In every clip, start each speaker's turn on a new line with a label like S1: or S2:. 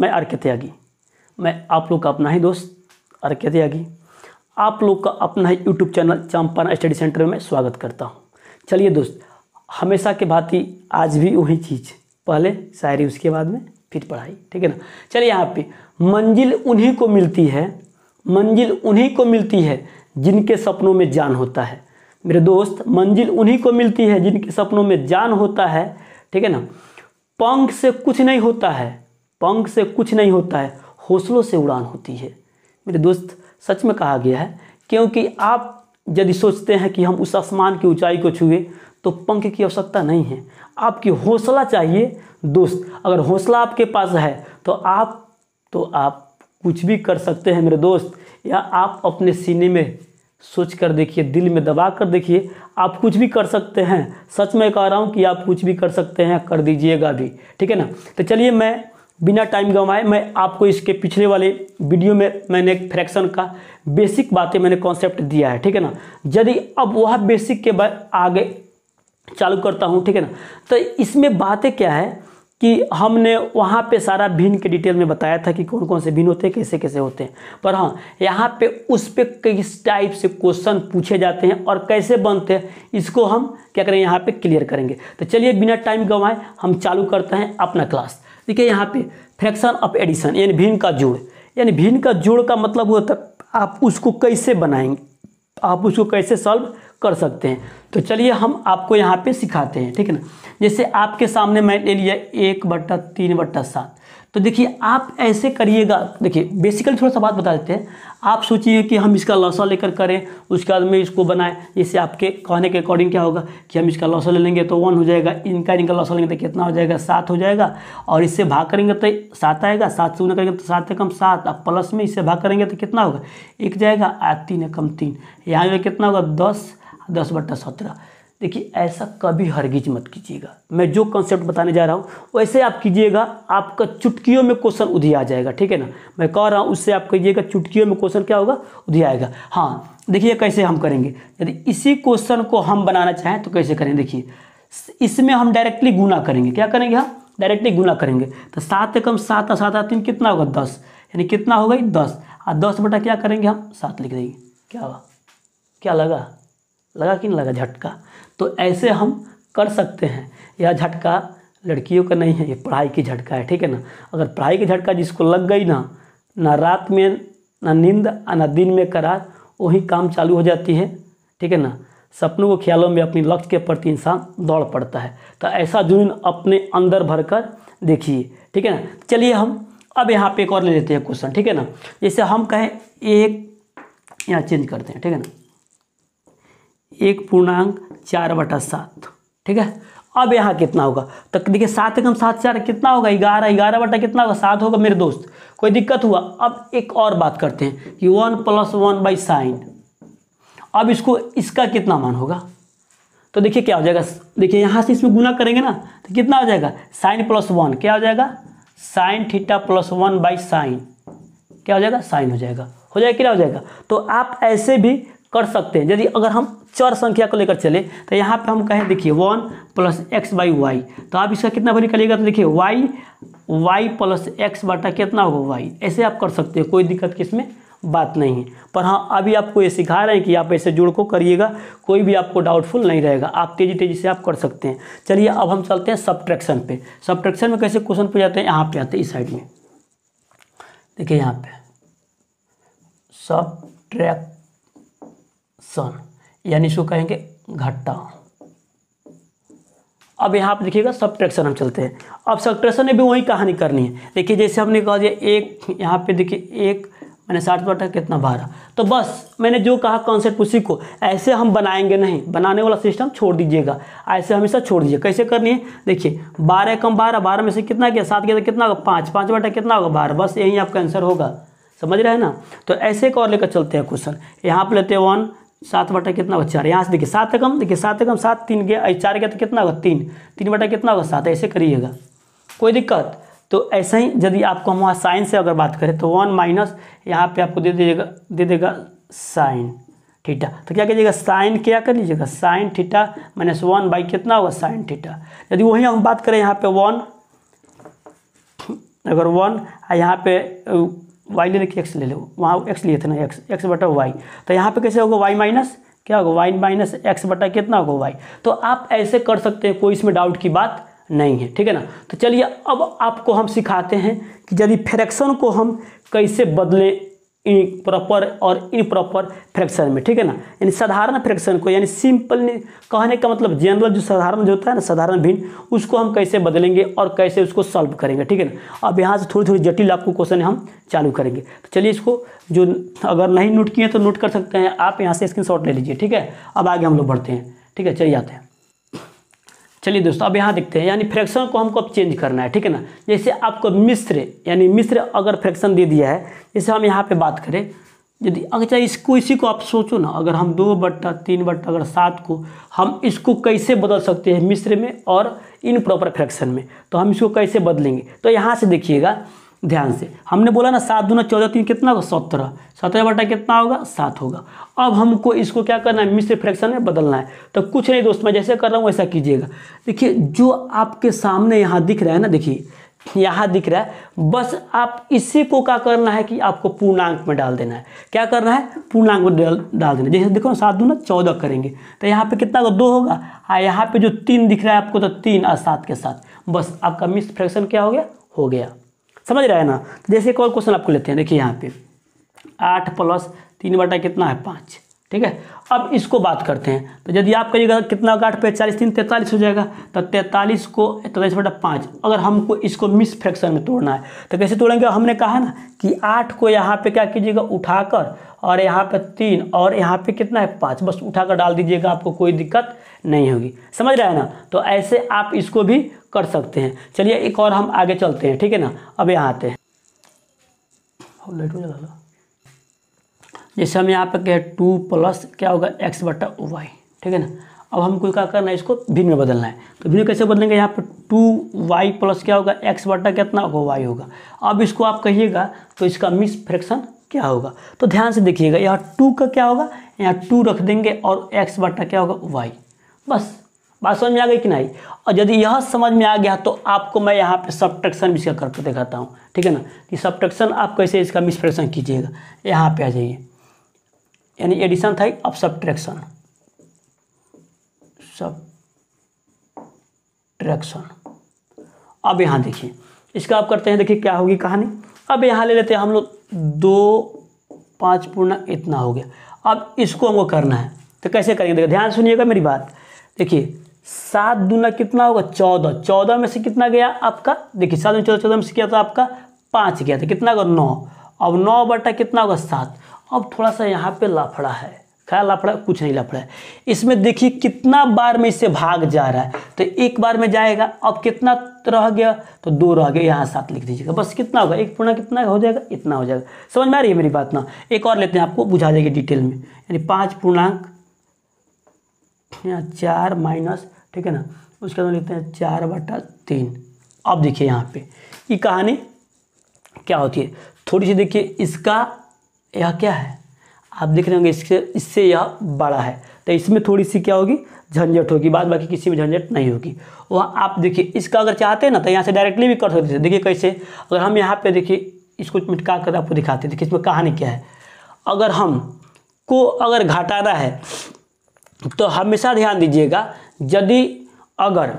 S1: मैं आर त्यागी मैं आप लोग का अपना ही दोस्त आर त्यागी आप लोग का अपना ही YouTube channel Champaran study centre में स्वागत करता हूँ चलिए दोस्त हमेशा के भांति आज भी वही चीज़ पहले शायरी उसके बाद में फिर पढ़ाई ठीक है ना चलिए यहाँ पे मंजिल उन्हीं को मिलती है मंजिल उन्हीं को मिलती है जिनके सपनों में जान होता है मेरे दोस्त मंजिल उन्हीं को मिलती है जिनके सपनों में जान होता है ठीक है ना पंख से कुछ नहीं होता है पंख से कुछ नहीं होता है हौसलों से उड़ान होती है मेरे दोस्त सच में कहा गया है क्योंकि आप यदि सोचते हैं कि हम उस आसमान की ऊंचाई को छुए तो पंख की आवश्यकता नहीं है आपकी हौसला चाहिए दोस्त अगर हौसला आपके पास है तो आप तो आप कुछ भी कर सकते हैं मेरे दोस्त या आप अपने सीने में सोच कर देखिए दिल में दबा कर देखिए आप कुछ भी कर सकते हैं सच में कह रहा हूँ कि आप कुछ भी कर सकते हैं कर दीजिएगा भी ठीक है ना तो चलिए मैं बिना टाइम गंवाए मैं आपको इसके पिछले वाले वीडियो में मैंने फ्रैक्शन का बेसिक बातें मैंने कॉन्सेप्ट दिया है ठीक है ना यदि अब वह बेसिक के बाद आगे चालू करता हूँ ठीक है ना तो इसमें बातें क्या है कि हमने वहाँ पे सारा भिन्न के डिटेल में बताया था कि कौन कौन से भिन्न होते हैं कैसे कैसे होते हैं पर हाँ यहाँ पे उस पर किस टाइप से क्वेश्चन पूछे जाते हैं और कैसे बनते हैं इसको हम क्या करें यहाँ पे क्लियर करेंगे तो चलिए बिना टाइम गंवाए हम चालू करते हैं अपना क्लास देखिए यहाँ पे फ्रैक्शन ऑफ एडिशन यानी भिन्न का जोड़ यानी भिन्न का जोड़ का मतलब तक आप उसको कैसे बनाएंगे आप उसको कैसे सॉल्व कर सकते हैं तो चलिए हम आपको यहाँ पे सिखाते हैं ठीक है ना जैसे आपके सामने मैं ले लिया एक बट्टा तीन बट्टा सात तो देखिए आप ऐसे करिएगा देखिए बेसिकली थोड़ा सा बात बता देते हैं आप सोचिए कि हम इसका लौसा लेकर करें उसके बाद में इसको बनाएं जिससे आपके कहने के अकॉर्डिंग क्या होगा कि हम इसका लौसा ले लेंगे तो वन हो जाएगा इनका इनका लौसा लेंगे तो कितना हो जाएगा सात हो जाएगा और इससे भाग करेंगे तो सात आएगा सात से करेंगे तो सात एकम सात और प्लस में इससे भाग करेंगे तो कितना होगा एक जाएगा आ तीन एकम तीन यहाँ कितना होगा दस दस बट्टा सत्रह देखिए ऐसा कभी हरगिज मत कीजिएगा मैं जो कॉन्सेप्ट बताने जा रहा हूँ वैसे आप कीजिएगा आपका चुटकियों में क्वेश्चन उधी आ जाएगा ठीक है ना मैं कह रहा हूँ उससे आप कीजिएगा चुटकियों में क्वेश्चन क्या होगा उधी आएगा हाँ देखिए कैसे हम करेंगे यदि इसी क्वेश्चन को हम बनाना चाहें तो कैसे करें देखिए इसमें हम डायरेक्टली गुना करेंगे क्या करेंगे हम डायरेक्टली गुना करेंगे तो सात एकम सात और सात तीन कितना होगा दस यानी कितना होगा दस और दस बटा क्या करेंगे हम सात लिख देंगे क्या हुआ क्या लगा लगा कि नहीं लगा झटका तो ऐसे हम कर सकते हैं यह झटका लड़कियों का नहीं है ये पढ़ाई की झटका है ठीक है ना अगर पढ़ाई की झटका जिसको लग गई ना ना रात में ना नींद ना दिन में करार वही काम चालू हो जाती है ठीक है ना सपनों को ख्यालों में अपनी लक्ष्य के प्रति इंसान दौड़ पड़ता है तो ऐसा जुनून अपने अंदर भर कर देखिए ठीक है ना चलिए हम अब यहाँ पे एक और ले लेते हैं क्वेश्चन ठीक है ना जैसे हम कहें एक यहाँ चेंज करते हैं ठीक है ना एक पूर्णांक चार बटा सात ठीक है अब यहाँ कितना होगा तो देखिए सात एकम सात चार कितना होगा ग्यारह ग्यारह बटा कितना होगा सात होगा मेरे दोस्त कोई दिक्कत हुआ अब एक और बात करते हैं कि one plus one by sine अब इसको इसका कितना मान होगा तो देखिए क्या हो जाएगा देखिए यहाँ से इसमें गुना करेंगे ना तो कितना हो जाएगा साइन प्लस वन क्या हो जाएगा sine theta plus one by sine क्या हो जाएगा साइन हो जाएगा हो जाएगा क्या हो जाएगा तो आप ऐसे भी कर सकते हैं यदि अगर हम चर संख्या को लेकर चले तो यहाँ पे हम कहें देखिए one plus x by y तो आप इसका कितना वैल्यू निकालिएगा तो देखिए वाई वाई प्लस एक्स बाटा कितना होगा वाई ऐसे आप कर सकते हैं कोई दिक्कत की इसमें बात नहीं है पर हाँ अभी आपको ये सिखा रहे हैं कि आप ऐसे जुड़ को करिएगा कोई भी आपको डाउटफुल नहीं रहेगा आप तेज़ी तेज़ी से आप कर सकते हैं चलिए अब हम चलते हैं सब्ट्रैक्शन पे सब्ट्रैक्शन में कैसे क्वेश्चन पूछ जाते हैं यहाँ पे आते हैं इस साइड में देखिए यहाँ पे सब्ट्रैक्ट सन यानी इसको कहेंगे घट्टा अब यहाँ पर देखिएगा सब ट्रैक्शन हम चलते हैं अब ट्रैक्शन में भी वही कहानी करनी है देखिए जैसे हमने कहा दिया एक यहाँ पे देखिए एक मैंने साठ पर कितना बारह तो बस मैंने जो कहा कॉन्सेप्ट उसी को ऐसे हम बनाएंगे नहीं बनाने वाला सिस्टम छोड़ दीजिएगा ऐसे हमेशा छोड़ दीजिए कैसे करनी है देखिए बारह कम बारह बारह में से कितना गया सात गया तो कितना होगा पाँच पाँच बटा कितना होगा बारह बस यही आपका आंसर होगा समझ रहे हैं ना तो ऐसे एक और लेकर चलते हैं क्वेश्चन यहाँ पर लेते हैं वन सात बटा कितना होगा चार यहाँ से देखिए सात एकम देखिए सात एकम सात तीन गया चार गया तो कितना होगा तीन तीन बटा कितना होगा सात ऐसे करिएगा कोई दिक्कत तो ऐसा ही यदि आपको हम वहाँ साइन से अगर बात करें तो वन माइनस यहाँ पे आपको दे दीजिएगा दे देगा साइन ठीठा तो क्या कीजिएगा साइन क्या कर लीजिएगा sine theta minus one by कितना होगा साइन ठीठा यदि वही हम बात करें यहाँ पे वन अगर वन यहाँ पे वाई ले लेके एक्स ले लो वहाँ एक्स लिए थे ना एक्स एक्स बटा वाई तो यहाँ पे कैसे होगा वाई माइनस क्या होगा वाई माइनस एक्स बटा कितना होगा वाई तो आप ऐसे कर सकते हैं कोई इसमें डाउट की बात नहीं है ठीक है ना तो चलिए अब आपको हम सिखाते हैं कि यदि फ्रैक्शन को हम कैसे बदलें इन प्रॉपर और इन प्रॉपर फ्रैक्शन में ठीक है ना यानी साधारण फ्रैक्शन को यानी सिंपल कहने का मतलब जनरल जो साधारण जो होता है ना साधारण भिन्न उसको हम कैसे बदलेंगे और कैसे उसको सॉल्व करेंगे ठीक है ना अब यहाँ से थोड़ी थोड़ी जटिल आपको क्वेश्चन हम चालू करेंगे तो चलिए इसको जो अगर नहीं नोट किए तो नोट कर सकते हैं आप यहाँ से स्क्रीन ले लीजिए ठीक है अब आगे हम लोग बढ़ते हैं ठीक है चलिए आते हैं चलिए दोस्तों अब यहाँ देखते हैं यानी फ्रैक्शन को हमको अब चेंज करना है ठीक है ना जैसे आपको मिश्र यानी मिश्र अगर फ्रैक्शन दे दिया है जैसे हम यहाँ पे बात करें यदि अगर चाहे इसको इसी को आप सोचो ना अगर हम दो बट्टा तीन बट्टा अगर सात को हम इसको कैसे बदल सकते हैं मिश्र में और इन प्रॉपर फ्रैक्शन में तो हम इसको कैसे बदलेंगे तो यहाँ से देखिएगा ध्यान से हमने बोला ना सात दूना चौदह तीन कितना होगा सत्रह सत्रह बटा कितना होगा सात होगा अब हमको इसको क्या करना है मिश्र फ्रैक्शन में बदलना है तो कुछ नहीं दोस्त मैं जैसे कर रहा हूँ वैसा कीजिएगा देखिए जो आपके सामने यहाँ दिख रहा है ना देखिए यहाँ दिख रहा है बस आप इसी को क्या करना है कि आपको पूर्णांक में डाल देना है क्या करना है पूर्णांक में डाल डाल देना जैसे देखो ना सात दूना चौदह करेंगे तो यहाँ पे कितना होगा दो होगा हाँ यहाँ पे जो तीन दिख रहा है आपको तो तीन और सात के साथ बस आपका मिस फ्रैक्शन क्या हो गया हो गया समझ रहे हैं ना तो जैसे एक और क्वेश्चन आपको लेते हैं देखिए यहाँ पे आठ प्लस तीन बटा कितना है पाँच ठीक है अब इसको बात करते हैं तो यदि आप कहिएगा कितना होगा पैंतालीस पे चालीस तीन तैंतालीस हो जाएगा तो तैंतालीस को तैंतालीस बटा पाँच अगर हमको इसको मिस फ्रैक्शन में तोड़ना है तो कैसे तोड़ेंगे हमने कहा ना कि आठ को यहाँ पे क्या कीजिएगा उठाकर और यहाँ पे तीन और यहाँ पे कितना है पाँच बस उठाकर डाल दीजिएगा आपको कोई दिक्कत नहीं होगी समझ रहे हैं ना तो ऐसे आप इसको भी कर सकते हैं चलिए एक और हम आगे चलते हैं ठीक है ना अब यहाँ आते हैं जैसे हम यहाँ पर क्या है टू प्लस क्या होगा एक्स बटा वाई ठीक है ना अब हमको क्या करना है इसको भिन्न में बदलना है तो भिन्न कैसे बदलेंगे यहाँ पर टू वाई प्लस क्या होगा एक्स बटा कितना होगा वाई होगा अब इसको आप कहिएगा तो इसका मिस फ्रैक्शन क्या होगा तो ध्यान से देखिएगा यहाँ टू का क्या होगा यहाँ टू रख देंगे और एक्स बटा क्या होगा वाई बस बात समझ में आ गई कि नहीं और यदि यह समझ में आ गया तो आपको मैं यहाँ पे सब्ट्रक्शन भी इसका करके दिखाता हूँ ठीक है ना कि सब्ट्रक्शन आप कैसे इसका मिसफ्रेक्शन कीजिएगा यहाँ पे आ जाइए यानी एडिशन था अब सब्ट्रैक्शन ट्रैक्शन अब यहाँ देखिए इसका आप करते हैं देखिए क्या होगी कहानी अब यहाँ ले लेते हैं हम लोग दो पाँच पूर्ण इतना हो गया अब इसको हमको करना है तो कैसे करेंगे देखिए ध्यान सुनिएगा मेरी बात देखिए सात दूना कितना होगा चौदह चौदह में से कितना गया आपका देखिए सात में चौदह चौदह में से किया था तो आपका पाँच गया था तो कितना होगा नौ अब नौ बटा कितना होगा सात अब थोड़ा सा यहाँ पे लफड़ा है क्या लफड़ा कुछ नहीं लफड़ा है इसमें देखिए कितना बार में इससे भाग जा रहा है तो एक बार में जाएगा अब कितना रह गया तो दो रह गया यहाँ सात लिख दीजिएगा बस कितना होगा एक पूर्णा कितना हो जाएगा इतना हो जाएगा समझ में आ रही है मेरी बात ना एक और लेते हैं आपको बुझा देगी डिटेल में यानी पाँच पूर्णांक चार माइनस ठीक है ना उसके बाद लिखते हैं चार बटा तीन अब देखिए यहाँ पे ये कहानी क्या होती है थोड़ी सी देखिए इसका यह क्या है आप देख रहे होंगे इससे इससे यह बड़ा है तो इसमें थोड़ी सी क्या होगी झंझट होगी बाद बाकी किसी में झंझट नहीं होगी वह आप देखिए इसका अगर चाहते हैं ना तो यहाँ से डायरेक्टली भी कर सकते हैं देखिए कैसे अगर हम यहाँ पे देखिए इसको मिटका कर आपको दिखाते हैं देखिए इसमें कहानी क्या है अगर हम को अगर घटाना है तो हमेशा ध्यान दीजिएगा यदि अगर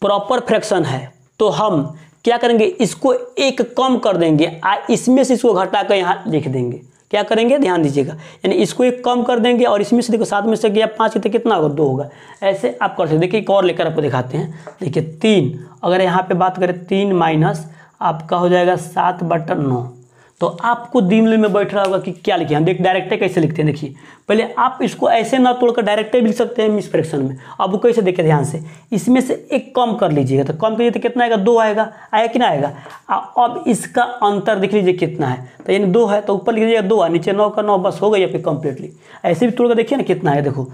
S1: प्रॉपर फ्रैक्शन है तो हम क्या करेंगे इसको एक कम कर देंगे आ इसमें से इसको घटा कर यहाँ लिख देंगे क्या करेंगे ध्यान दीजिएगा यानी इसको एक कम कर देंगे और इसमें से देखो सात में से गया पाँच तो कितना होगा दो होगा ऐसे आप कर सकते देखिए एक और लेकर आपको दिखाते हैं देखिए तीन अगर यहाँ पे बात करें तीन माइनस आपका हो जाएगा सात बटन नौ तो आपको दिमाग में बैठ रहा होगा कि क्या लिखे हम देख डायरेक्टे कैसे लिखते हैं देखिए पहले आप इसको ऐसे ना तोड़कर डायरेक्ट लिख सकते हैं मिस फ्रैक्शन में अब वो कैसे देखे ध्यान से इसमें से एक कम कर लीजिएगा तो कम कीजिए तो कितना आएगा दो आएगा आया कि ना आएगा अब इसका अंतर देख लीजिए कितना है तो यानी दो है तो ऊपर लिख लीजिएगा दो है नीचे नौ का नौ बस हो गई आपकी कंप्लीटली ऐसे भी तोड़कर देखिए ना कितना है देखो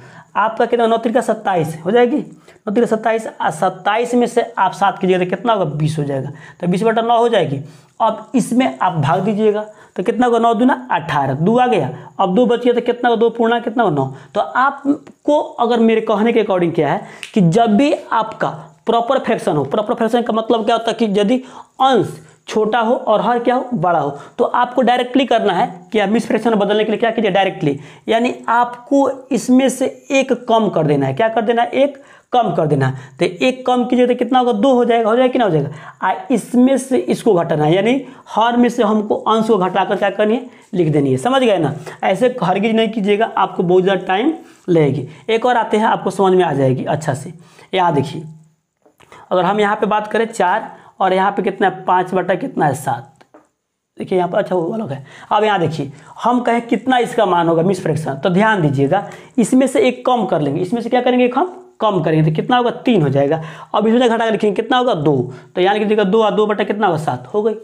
S1: आपका कितना नौ तिरका सत्ताईस हो जाएगी नौ तिरका सत्ताईस सत्ताईस में से आप सात कीजिएगा तो कितना होगा बीस हो जाएगा तो बीस बटा नौ हो जाएगी अब इसमें आप भाग दीजिएगा तो कितना होगा नौ दूना अठारह दो आ गया अब दो बचिए तो कितना होगा दो पूर्णा कितना हो नौ तो आपको अगर मेरे कहने के अकॉर्डिंग क्या है कि जब भी आपका प्रॉपर फ्रैक्शन हो प्रॉपर फ्रैक्शन का मतलब क्या होता है कि यदि अंश छोटा हो और हर क्या हो बड़ा हो तो आपको डायरेक्टली करना है कि आप मिस फ्रैक्शन बदलने के लिए क्या कीजिए डायरेक्टली यानी आपको इसमें से एक कम कर देना है क्या कर देना है एक कम कर देना है तो एक कम कीजिएगा तो कितना होगा दो हो जाएगा हो जाएगा कि ना हो जाएगा आ इसमें से इसको घटाना है यानी हर में से हमको अंश को घटा कर क्या करनी है लिख देनी है समझ गए ना ऐसे हरगिज नहीं कीजिएगा आपको बहुत ज़्यादा टाइम लगेगी एक और आते हैं आपको समझ में आ जाएगी अच्छा से यहाँ देखिए अगर हम यहाँ पर बात करें चार और यहाँ पर कितना है पाँच बटा कितना है सात देखिए यहाँ पर अच्छा वो अलग है अब यहाँ देखिए हम कहें कितना इसका मान होगा मिस फ्रैक्शन तो ध्यान दीजिएगा इसमें से एक कम कर लेंगे इसमें से क्या करेंगे एक हम कम करेंगे तो कितना होगा तीन हो जाएगा अब इसमें घटा कर लिखेंगे कितना होगा दो तो यानी कि दीजिएगा दो और दो बटा कितना होगा सात हो गई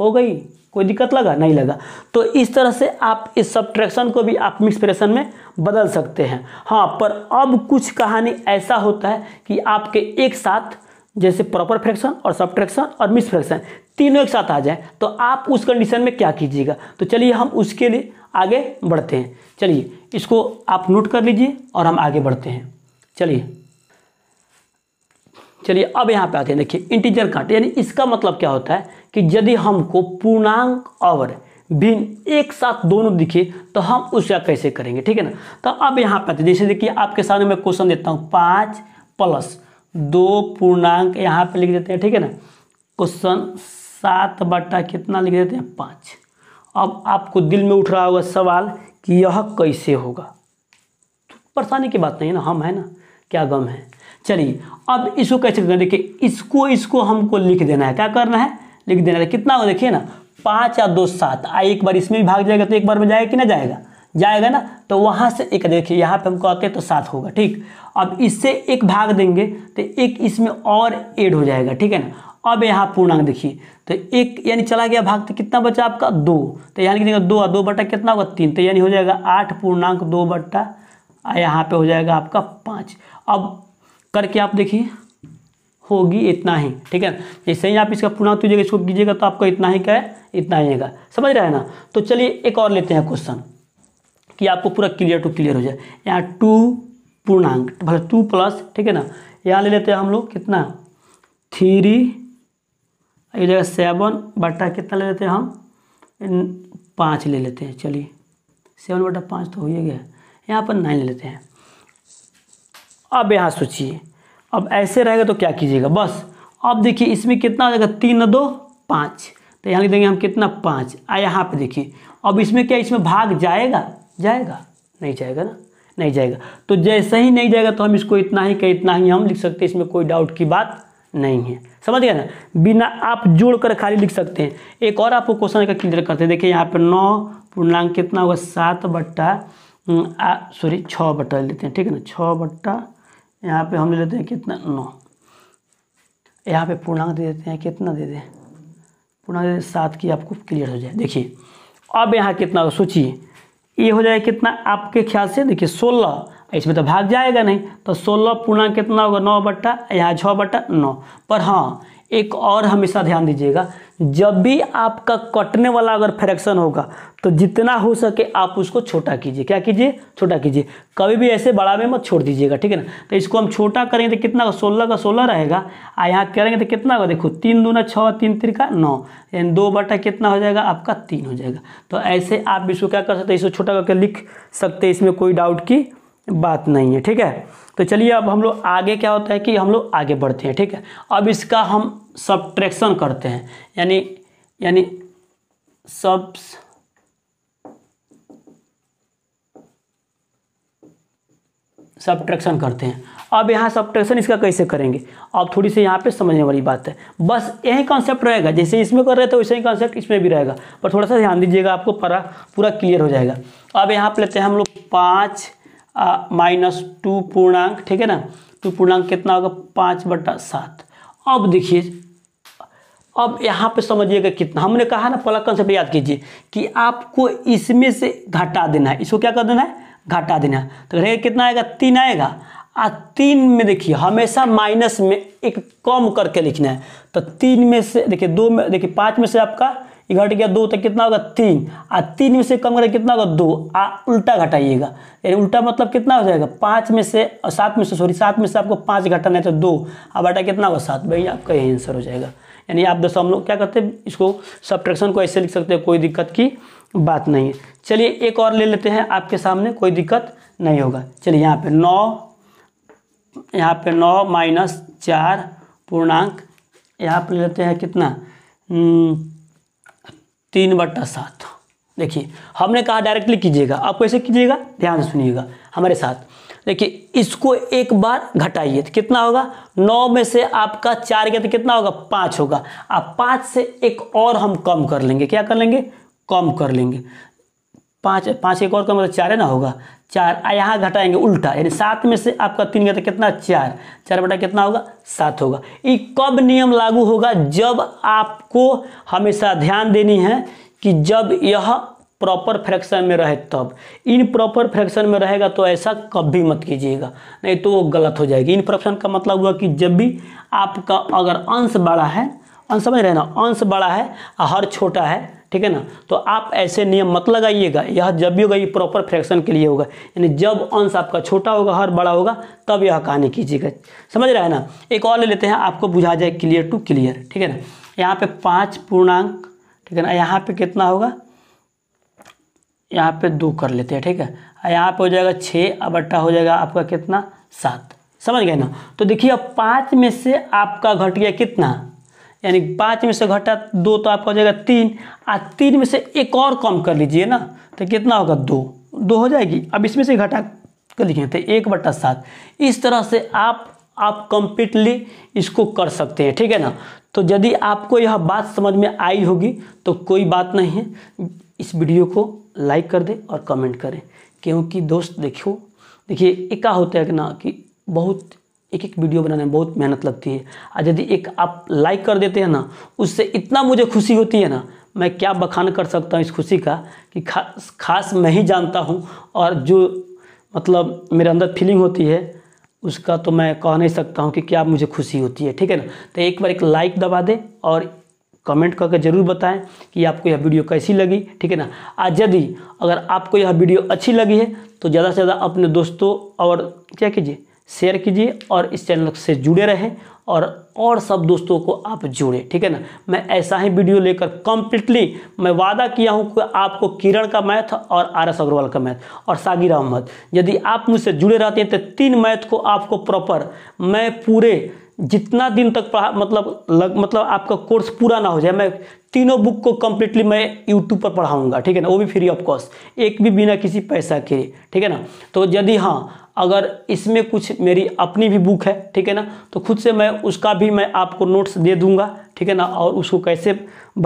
S1: हो गई कोई दिक्कत लगा नहीं लगा तो इस तरह से आप इस सब को भी आप मिक्सप्रेशन में बदल सकते हैं हाँ पर अब कुछ कहानी ऐसा होता है कि आपके एक साथ जैसे प्रॉपर फ्रैक्शन और सब और मिस फ्रैक्शन तीनों एक साथ आ जाए तो आप उस कंडीशन में क्या कीजिएगा तो चलिए हम उसके लिए आगे बढ़ते हैं चलिए इसको आप नोट कर लीजिए और हम आगे बढ़ते हैं चलिए चलिए अब यहाँ पे आते हैं देखिए इंटीजर काट यानी इसका मतलब क्या होता है कि यदि हमको पूर्णांक और भिन्न एक साथ दोनों दिखे तो हम उसका कैसे करेंगे ठीक है ना तो अब यहाँ पे आते जैसे देखिए आपके सामने मैं क्वेश्चन देता हूँ पाँच प्लस दो पूर्णांक यहाँ पे लिख देते हैं ठीक है ना क्वेश्चन सात बट्टा कितना लिख देते हैं पाँच अब आपको दिल में उठ रहा होगा सवाल कि यह कैसे होगा परेशानी की बात नहीं है ना हम है ना क्या गम है चलिए अब इसको कैसे करना देखिए इसको इसको हमको लिख देना है क्या करना है लिख देना है तो कितना हो देखिए ना पाँच या दो सात आ एक बार इसमें भी भाग जाएगा तो एक बार में जाएगा कि ना जाएगा जाएगा ना तो वहाँ से एक देखिए यहाँ पे हम कहते हैं तो सात होगा ठीक अब इससे एक भाग देंगे तो एक इसमें और एड हो जाएगा ठीक है ना अब यहाँ पूर्णांक देखिए तो एक यानी चला गया भाग तो कितना बचा आपका दो तो यहाँ लिख देगा दो दो बट्टा कितना होगा तीन तो यानी हो जाएगा आठ पूर्णांक दो बट्टा यहाँ पे हो जाएगा आपका पाँच अब करके आप देखिए होगी इतना ही ठीक है जैसे ही आप इसका पूर्णांक दीजिएगा इसको कीजिएगा तो आपको इतना ही क्या है इतना ही आएगा समझ रहे हैं ना तो चलिए एक और लेते हैं क्वेश्चन कि आपको पूरा क्लियर टू क्लियर हो जाए यहाँ टू पूर्णांक भले टू प्लस ठीक है ना यहाँ ले लेते हैं हम लोग कितना थ्री ये जगह सेवन बटा कितना ले लेते हैं हम पाँच ले लेते हैं चलिए सेवन बटा पाँच तो हो ही गया यहाँ पर नाइन ले लेते हैं अब यहाँ सोचिए अब ऐसे रहेगा तो क्या कीजिएगा बस अब देखिए इसमें कितना हो जाएगा तीन दो पाँच तो यहाँ लिख देंगे हम कितना पाँच आ यहाँ पर देखिए अब इसमें क्या इसमें भाग जाएगा जाएगा नहीं जाएगा ना नहीं जाएगा तो जैसे ही नहीं जाएगा तो हम इसको इतना ही का इतना ही हम लिख सकते हैं इसमें कोई डाउट की बात नहीं है समझ गया ना बिना आप जोड़ कर खाली लिख सकते हैं एक और आपको क्वेश्चन का क्लियर करते हैं देखिए यहाँ पर नौ पूर्णांक कितना होगा सात बट्टा सॉरी हम्म, छः बट्टा लेते हैं ठीक है ना छः बट्टा यहाँ पे हम ले लेते हैं कितना नौ यहाँ पे पूर्णांक दे देते हैं कितना दे दें पूर्णांक दे दें सात की आपको क्लियर हो जाए देखिए अब यहाँ कितना हो सोचिए ये हो जाए कितना आपके ख्याल से देखिए सोलह इसमें तो भाग जाएगा नहीं तो सोलह पूर्णांक कितना होगा नौ बट्टा यहाँ छः बट्टा नौ पर हाँ एक और हमेशा ध्यान दीजिएगा जब भी आपका कटने वाला अगर फ्रैक्शन होगा तो जितना हो सके आप उसको छोटा कीजिए क्या कीजिए छोटा कीजिए कभी भी ऐसे बड़ा में मत छोड़ दीजिएगा ठीक है ना तो इसको हम छोटा करेंगे तो कितना का सोलह का सोलह रहेगा आ यहाँ करेंगे तो कितना का देखो तीन दूना छः तीन तीन का नौ यानी दो बटा कितना हो जाएगा आपका तीन हो जाएगा तो ऐसे आप इसको क्या कर सकते इसको छोटा करके लिख सकते इसमें कोई डाउट की बात नहीं है ठीक है तो चलिए अब हम लोग आगे क्या होता है कि हम लोग आगे बढ़ते हैं ठीक है अब इसका हम सब्ट्रैक्शन करते हैं यानी यानी सब सब्ट्रैक्शन करते हैं अब यहाँ सब्ट्रैक्शन इसका कैसे करेंगे अब थोड़ी सी यहाँ पे समझने वाली बात है बस यही कॉन्सेप्ट रहेगा जैसे इसमें कर रहे थे वैसे ही कॉन्सेप्ट इसमें भी रहेगा पर थोड़ा सा ध्यान दीजिएगा आपको पूरा पूरा क्लियर हो जाएगा अब यहाँ पे लेते हैं हम लोग पाँच माइनस टू पूर्णांक ठीक है ना टू पूर्णांक कितना होगा पाँच बटा सात अब देखिए अब यहाँ पे समझिएगा कितना हमने कहा ना पहला कंसेप्ट याद कीजिए कि आपको इसमें से घटा देना है इसको क्या कर देना है घटा देना है तो घटेगा कितना आएगा तीन आएगा आ तीन में देखिए हमेशा माइनस में एक कम करके लिखना है तो तीन में से देखिए दो में देखिए पाँच में से आपका घट गया दो तो कितना होगा तीन आ तीन में से कम करें कितना होगा दो आ उल्टा घटाइएगा यानी उल्टा मतलब कितना हो जाएगा पाँच में से सात में से सॉरी सात में से आपको पाँच घटाना है तो दो अब बटा कितना होगा सात भाई आपका यही आंसर हो जाएगा यानी आप दस हम लोग क्या करते हैं इसको सब्ट्रैक्शन को ऐसे लिख सकते हैं कोई दिक्कत की बात नहीं है चलिए एक और ले लेते हैं आपके सामने कोई दिक्कत नहीं होगा चलिए यहाँ पे नौ यहाँ पे नौ माइनस चार पूर्णांक यहाँ पर लेते हैं कितना हम्म, तीन बट्टा सात देखिए हमने कहा डायरेक्टली कीजिएगा आप कैसे कीजिएगा ध्यान से सुनिएगा हमारे साथ देखिए इसको एक बार घटाइए तो कितना होगा नौ में से आपका चार गया तो कितना होगा पाँच होगा आप पाँच से एक और हम कम कर लेंगे क्या कर लेंगे कम कर लेंगे पाँच पाँच एक और का मतलब चार है ना होगा चार आ यहाँ घटाएंगे उल्टा यानी सात में से आपका तीन गया तो कितना चार चार बटा कितना होगा सात होगा ये कब नियम लागू होगा जब आपको हमेशा ध्यान देनी है कि जब यह प्रॉपर फ्रैक्शन में रहे तब इन प्रॉपर फ्रैक्शन में रहेगा तो ऐसा कभी मत कीजिएगा नहीं तो वो गलत हो जाएगी इन फ्रैक्शन का मतलब हुआ कि जब भी आपका अगर अंश बड़ा है अंश समझ रहे ना अंश बड़ा है हर छोटा है ठीक है ना तो आप ऐसे नियम मत लगाइएगा यह जब भी होगा ये प्रॉपर फ्रैक्शन के लिए होगा यानी जब अंश आपका छोटा होगा हर बड़ा होगा तब यह कहानी कीजिएगा समझ रहा है ना एक और ले लेते हैं आपको बुझा जाए क्लियर टू क्लियर ठीक है ना यहाँ पे पाँच पूर्णांक ठीक है ना यहाँ पे कितना होगा यहाँ पे दो कर लेते हैं ठीक है यहाँ पे हो जाएगा छः अबट्टा हो जाएगा आपका कितना सात समझ गए ना तो देखिए अब पाँच में से आपका घट गया कितना यानी पाँच में से घटा दो तो आपका हो जाएगा तीन आ तीन में से एक और कम कर लीजिए ना तो कितना होगा दो दो हो जाएगी अब इसमें से घटा कर लिखें तो एक बटा सात इस तरह से आप आप कंप्लीटली इसको कर सकते हैं ठीक है ना तो यदि आपको यह बात समझ में आई होगी तो कोई बात नहीं है इस वीडियो को लाइक कर दें और कमेंट करें क्योंकि दोस्त देखो देखिए एका होता है कि ना कि बहुत एक एक वीडियो बनाने में बहुत मेहनत लगती है और यदि एक आप लाइक कर देते हैं ना उससे इतना मुझे खुशी होती है ना मैं क्या बखान कर सकता हूँ इस खुशी का कि खास खास मैं ही जानता हूँ और जो मतलब मेरे अंदर फीलिंग होती है उसका तो मैं कह नहीं सकता हूँ कि क्या मुझे खुशी होती है ठीक है ना तो एक बार एक लाइक दबा दें और कमेंट करके ज़रूर बताएं कि आपको यह वीडियो कैसी लगी ठीक है ना आज यदि अगर आपको यह वीडियो अच्छी लगी है तो ज़्यादा से ज़्यादा अपने दोस्तों और क्या कीजिए शेयर कीजिए और इस चैनल से जुड़े रहें और और सब दोस्तों को आप जुड़ें ठीक है ना मैं ऐसा ही वीडियो लेकर कम्प्लीटली मैं वादा किया हूँ कि आपको किरण का मैथ और आर एस अग्रवाल का मैथ और सागिर अहमद यदि आप मुझसे जुड़े रहते हैं तो तीन मैथ को आपको प्रॉपर मैं पूरे जितना दिन तक पढ़ा मतलब लग मतलब आपका कोर्स पूरा ना हो जाए मैं तीनों बुक को कम्प्लीटली मैं यूट्यूब पर पढ़ाऊँगा ठीक है ना वो भी फ्री ऑफ कॉस्ट एक भी बिना किसी पैसा के ठीक है ना तो यदि हाँ अगर इसमें कुछ मेरी अपनी भी बुक है ठीक है ना तो खुद से मैं उसका भी मैं आपको नोट्स दे दूंगा ठीक है ना और उसको कैसे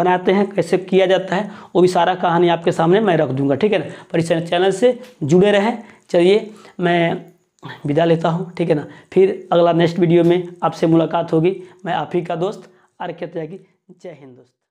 S1: बनाते हैं कैसे किया जाता है वो भी सारा कहानी आपके सामने मैं रख दूंगा ठीक है ना पर इस चैनल से जुड़े रहें चलिए मैं विदा लेता हूँ ठीक है ना फिर अगला नेक्स्ट वीडियो में आपसे मुलाकात होगी मैं आप ही का दोस्त आर के जय हिंद दोस्त